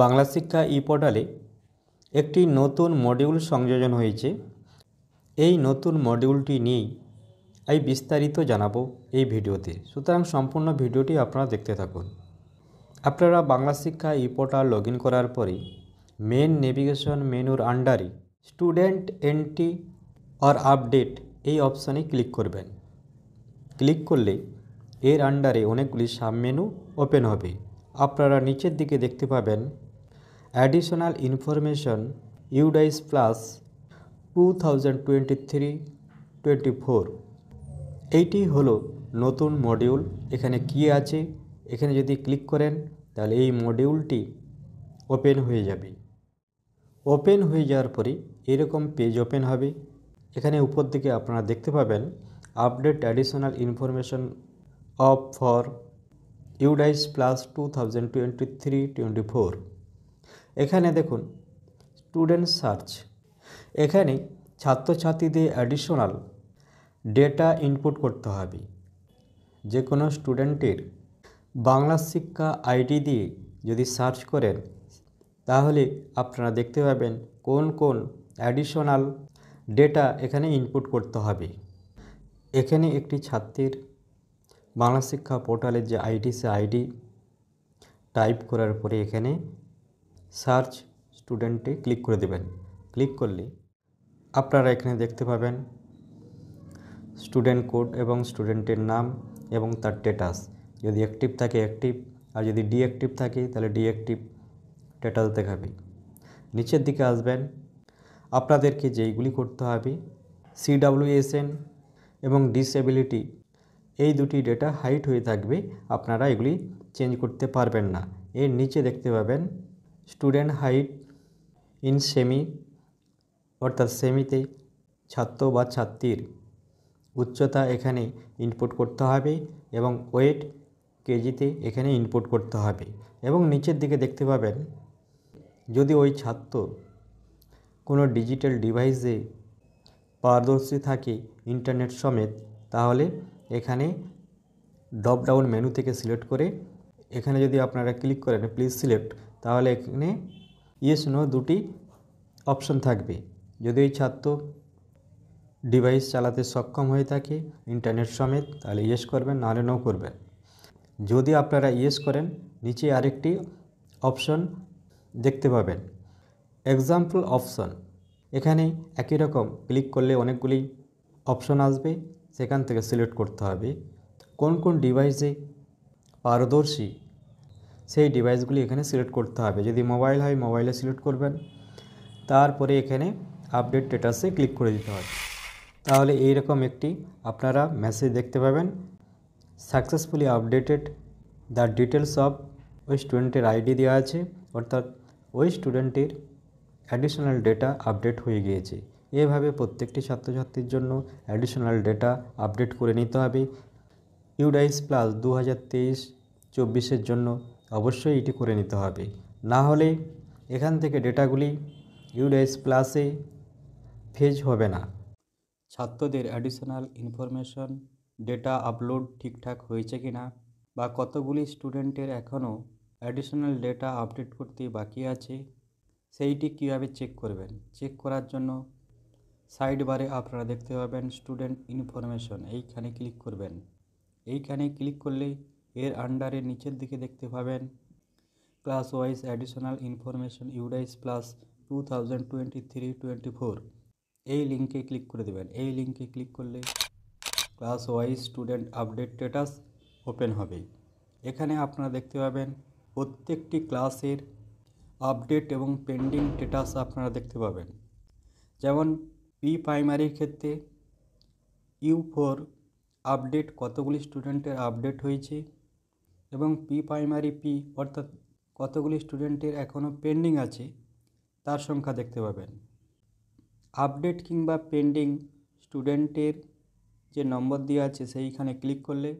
বাংলা শিক্ষা ই পোর্টালে একটি নতুন মডিউল সংযোজন হয়েছে এই নতুন মডিউলটি নিয়েই এই বিস্তারিত জানাবো এই ভিডিওতে সুতরাং সম্পূর্ণ ভিডিওটি আপনারা দেখতে থাকুন আপনারা বাংলা শিক্ষা ই পোর্টাল লগ করার পরে মেন নেভিগেশন মেনুর আন্ডারে স্টুডেন্ট এন্ট্রি অর আপডেট এই অপশানে ক্লিক করবেন ক্লিক করলে এর আন্ডারে অনেকগুলি সাব মেনু ওপেন হবে আপনারা নিচের দিকে দেখতে পাবেন additional information UDICE Plus 2023-24 এইটি হলো নতুন মডিউল এখানে কি আছে এখানে যদি ক্লিক করেন তাহলে এই মডিউলটি ওপেন হয়ে যাবে ওপেন হয়ে যাওয়ার পরে এরকম পেজ ওপেন হবে এখানে উপর দিকে আপনারা দেখতে পাবেন update additional information of for UDISE plus two thousand twenty three twenty four এখানে দেখুন স্টুডেন্ট সার্চ এখানে ছাত্রছাত্রীদের অ্যাডিশনাল ডেটা ইনপুট করতে হবে যে কোনো স্টুডেন্টের বাংলা শিক্ষা আইডি দিয়ে যদি সার্চ করেন তাহলে আপনারা দেখতে পাবেন কোন কোন অ্যাডিশনাল ডেটা এখানে ইনপুট করতে হবে এখানে একটি ছাত্রের বাংলা শিক্ষা পোর্টালের যে আইডি সে আইডি টাইপ করার পরে এখানে সার্চ স্টুডেন্টে ক্লিক করে দেবেন ক্লিক করলে আপনারা এখানে দেখতে পাবেন স্টুডেন্ট কোড এবং স্টুডেন্টের নাম এবং তার স্টেটাস যদি অ্যাক্টিভ থাকে অ্যাক্টিভ আর যদি ডিঅ্যাক্টিভ থাকে তাহলে ডিঅ্যাক্টিভ স্ট্যাটাস দেখাবে নিচের দিকে আসবেন আপনাদেরকে যেইগুলি করতে হবে সিডাব্লিউএসএন এবং ডিসএবিলিটি এই দুটি ডেটা হাইট হয়ে থাকবে আপনারা এগুলি চেঞ্জ করতে পারবেন না এর নিচে দেখতে পাবেন স্টুডেন্ট হাইট ইন সেমি অর্থাৎ সেমিতে ছাত্র বা ছাত্রীর উচ্চতা এখানে ইনপুট করতে হবে এবং ওয়েট কেজিতে এখানে ইনপুট করতে হবে এবং নিচের দিকে দেখতে পাবেন যদি ওই ছাত্র কোনো ডিজিটাল ডিভাইসে পারদর্শী থাকে ইন্টারনেট সমেত তাহলে এখানে ড্রপ ডাউন মেনু থেকে সিলেক্ট করে এখানে যদি আপনারা ক্লিক করেন প্লিজ সিলেক্ট তাহলে এখানে ইয়েস নো দুটি অপশন থাকবে যদি ওই ছাত্র ডিভাইস চালাতে সক্ষম হয়ে থাকে ইন্টারনেট সমেত তাহলে ইয়েস করবেন নাহলে নো করবেন যদি আপনারা ইয়েস করেন নিচে আরেকটি অপশন দেখতে পাবেন এক্সাম্পল অপশন এখানে একই রকম ক্লিক করলে অনেকগুলি অপশন আসবে সেখান থেকে সিলেক্ট করতে হবে কোন কোন ডিভাইসে পারদর্শী সেই ডিভাইসগুলি এখানে সিলেক্ট করতে হবে যদি মোবাইল হয় মোবাইলে সিলেক্ট করবেন তারপরে এখানে আপডেট স্ট্যাটাসে ক্লিক করে দিতে হয় তাহলে এইরকম একটি আপনারা মেসেজ দেখতে পাবেন successfully updated the details of ওই স্টুডেন্টের আইডি দেওয়া আছে অর্থাৎ ওই স্টুডেন্টের অ্যাডিশনাল ডেটা আপডেট হয়ে গিয়েছে এভাবে প্রত্যেকটি ছাত্রছাত্রীর জন্য অ্যাডিশনাল ডেটা আপডেট করে নিতে হবে ইউডাইস প্লাস দু হাজার তেইশ চব্বিশের জন্য অবশ্যই এটি করে নিতে হবে না হলে এখান থেকে ডেটাগুলি ইউডেস প্লাসে ফেজ হবে না ছাত্রদের অ্যাডিশনাল ইনফরমেশন ডেটা আপলোড ঠিকঠাক হয়েছে কি না বা কতগুলি স্টুডেন্টের এখনও অ্যাডিশনাল ডেটা আপডেট করতে বাকি আছে সেইটি কীভাবে চেক করবেন চেক করার জন্য সাইড বারে আপনারা দেখতে পাবেন স্টুডেন্ট ইনফরমেশন এইখানে ক্লিক করবেন এইখানে ক্লিক করলে এর আন্ডারে নিচের দিকে দেখতে পাবেন class wise additional information UDISE plus two thousand twenty three twenty four এই লিঙ্কে ক্লিক করে দেবেন এই লিঙ্কে ক্লিক করলে class wise student update status open হবে এখানে আপনারা দেখতে পাবেন প্রত্যেকটি ক্লাসের আপডেট এবং পেন্ডিং স্ট্যাটাস আপনারা দেখতে পাবেন যেমন প্রি প্রাইমারির ক্ষেত্রে ইউ ফোর আপডেট কতগুলি স্টুডেন্টের আপডেট হয়েছে এবং পি প্রাইমারি পি অর্থাৎ কতগুলি স্টুডেন্টের এখনও পেন্ডিং আছে তার সংখ্যা দেখতে পাবেন আপডেট কিংবা পেন্ডিং স্টুডেন্টের যে নম্বর দেওয়া আছে সেইখানে ক্লিক করলে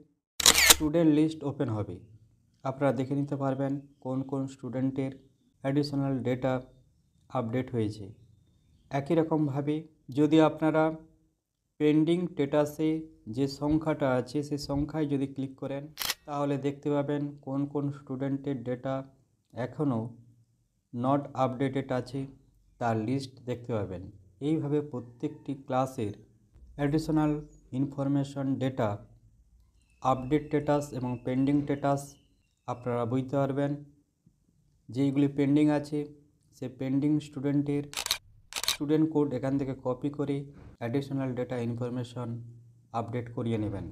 স্টুডেন্ট লিস্ট ওপেন হবে আপনারা দেখে নিতে পারবেন কোন কোন স্টুডেন্টের অ্যাডিশনাল ডেটা আপডেট হয়েছে একই রকমভাবে যদি আপনারা পেন্ডিং স্টেটাসে যে সংখ্যাটা আছে সেই সংখ্যায় যদি ক্লিক করেন তাহলে দেখতে পাবেন কোন কোন স্টুডেন্টের ডেটা এখনও নট আপডেটেড আছে তার লিস্ট দেখতে পাবেন এইভাবে প্রত্যেকটি ক্লাসের additional information data update status এবং পেন্ডিং স্ট্যাটাস আপনারা বুঝতে পারবেন যেইগুলি পেন্ডিং আছে সে পেন্ডিং স্টুডেন্টের স্টুডেন্ট কোড এখান থেকে কপি করে অ্যাডিশনাল ডেটা ইনফরমেশন আপডেট করিয়ে নেবেন